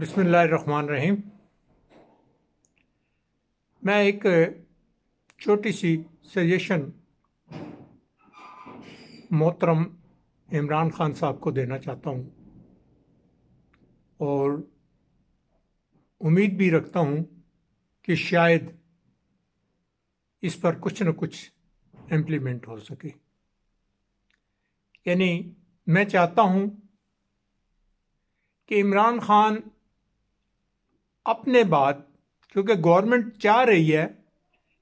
बिस्मिल्लाहिर्रहमानिर्रहीम मैं एक छोटी सी सजेशन मोहतरम इमरान खान साहब को देना चाहता हूँ और उम्मीद भी रखता हूँ कि शायद इस पर कुछ न कुछ इम्प्लीमेंट हो सके यानी मैं चाहता हूँ कि इमरान खान अपने बाद क्योंकि गवर्नमेंट चाह रही है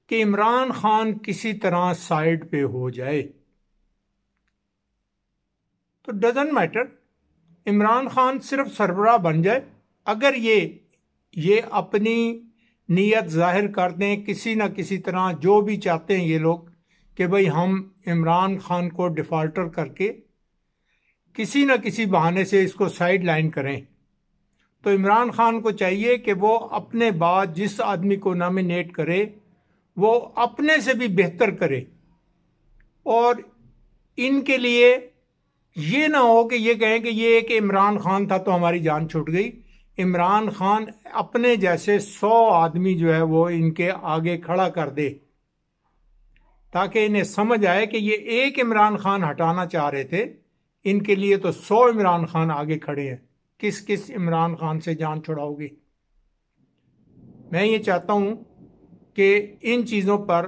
कि इमरान खान किसी तरह साइड पे हो जाए तो डजेंट मैटर इमरान खान सिर्फ सरबरा बन जाए अगर ये ये अपनी नीयत जाहिर कर दें किसी ना किसी तरह जो भी चाहते हैं ये लोग कि भाई हम इमरान खान को डिफ़ाल्टर करके किसी न किसी बहाने से इसको साइड लाइन करें तो इमरान खान को चाहिए कि वो अपने बाद जिस आदमी को नामिनेट करे वो अपने से भी बेहतर करे और इनके लिए ये ना हो कि ये कहें कि ये एक इमरान खान था तो हमारी जान छूट गई इमरान खान अपने जैसे सौ आदमी जो है वो इनके आगे खड़ा कर दे ताकि इन्हें समझ आए कि ये एक इमरान खान हटाना चाह रहे थे इनके लिए तो सौ इमरान खान आगे खड़े हैं किस किस इमरान खान से जान छुड़ाओगी मैं ये चाहता हूँ कि इन चीज़ों पर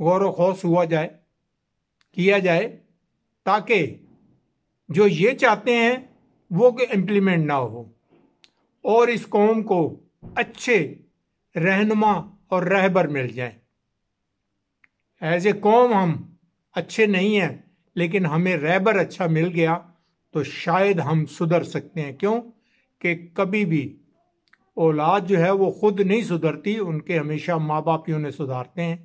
गौर खौस हुआ जाए किया जाए ताकि जो ये चाहते हैं वो कि इम्प्लीमेंट ना हो और इस कौम को अच्छे रहनुमा और रहबर मिल जाए ऐज ए कौम हम अच्छे नहीं हैं लेकिन हमें रहबर अच्छा मिल गया तो शायद हम सुधर सकते हैं क्यों कि कभी भी औलाद जो है वो खुद नहीं सुधरती उनके हमेशा माँ बाप ही उन्हें सुधारते हैं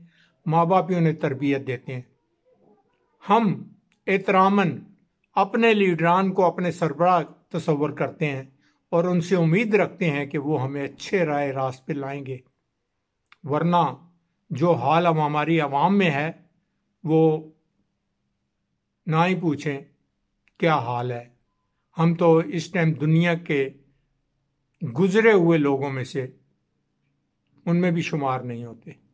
माँ बाप ही उन्हें तरबियत देते हैं हम एहतरामन अपने लीडरान को अपने सरबरा तस्वर करते हैं और उनसे उम्मीद रखते हैं कि वो हमें अच्छे राय रास्त पर लाएंगे वरना जो हाल अब हमारी आवाम में है वो ना ही पूछें क्या हाल है हम तो इस टाइम दुनिया के गुजरे हुए लोगों में से उनमें भी शुमार नहीं होते